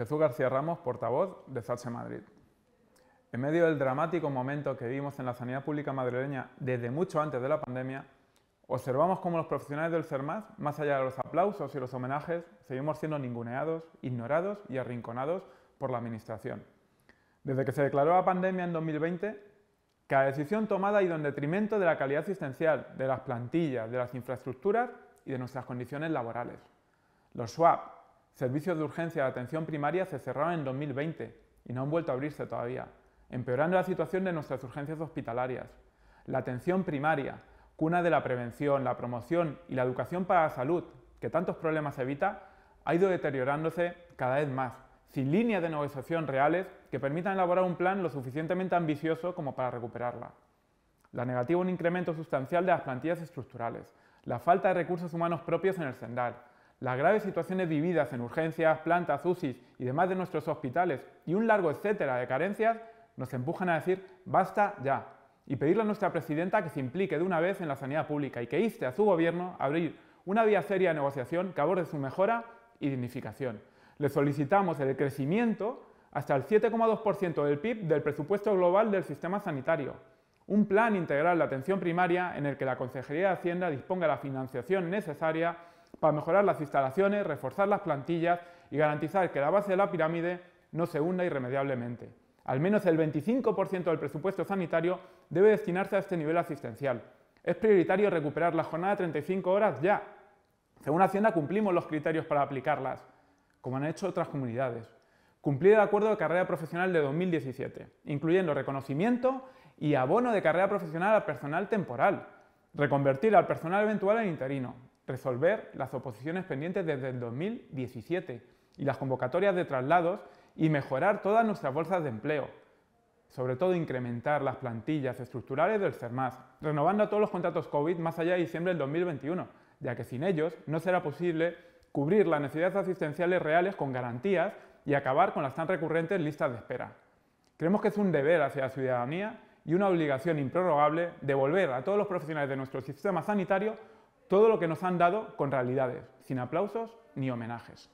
Jesús García Ramos, portavoz de SATSE Madrid. En medio del dramático momento que vivimos en la sanidad pública madrileña desde mucho antes de la pandemia, observamos cómo los profesionales del CERMAS, más allá de los aplausos y los homenajes, seguimos siendo ninguneados, ignorados y arrinconados por la Administración. Desde que se declaró la pandemia en 2020, cada decisión tomada ha ido en detrimento de la calidad asistencial, de las plantillas, de las infraestructuras y de nuestras condiciones laborales. Los SWAP, Servicios de urgencia de atención primaria se cerraron en 2020 y no han vuelto a abrirse todavía, empeorando la situación de nuestras urgencias hospitalarias. La atención primaria, cuna de la prevención, la promoción y la educación para la salud, que tantos problemas evita, ha ido deteriorándose cada vez más, sin líneas de negociación reales que permitan elaborar un plan lo suficientemente ambicioso como para recuperarla. La negativa un incremento sustancial de las plantillas estructurales, la falta de recursos humanos propios en el Sendar, las graves situaciones vividas en urgencias, plantas, UCI y demás de nuestros hospitales y un largo etcétera de carencias nos empujan a decir basta ya y pedirle a nuestra presidenta que se implique de una vez en la sanidad pública y que inste a su gobierno a abrir una vía seria de negociación que aborde su mejora y dignificación. Le solicitamos el crecimiento hasta el 7,2% del PIB del presupuesto global del sistema sanitario, un plan integral de atención primaria en el que la Consejería de Hacienda disponga la financiación necesaria para mejorar las instalaciones, reforzar las plantillas y garantizar que la base de la pirámide no se hunda irremediablemente. Al menos el 25% del presupuesto sanitario debe destinarse a este nivel asistencial. Es prioritario recuperar la jornada de 35 horas ya. Según Hacienda cumplimos los criterios para aplicarlas, como han hecho otras comunidades. Cumplir el acuerdo de carrera profesional de 2017, incluyendo reconocimiento y abono de carrera profesional al personal temporal. Reconvertir al personal eventual en interino resolver las oposiciones pendientes desde el 2017 y las convocatorias de traslados y mejorar todas nuestras bolsas de empleo. Sobre todo incrementar las plantillas estructurales del CERMAS, renovando todos los contratos COVID más allá de diciembre del 2021, ya que sin ellos no será posible cubrir las necesidades asistenciales reales con garantías y acabar con las tan recurrentes listas de espera. Creemos que es un deber hacia la ciudadanía y una obligación improrrogable devolver a todos los profesionales de nuestro sistema sanitario todo lo que nos han dado con realidades, sin aplausos ni homenajes.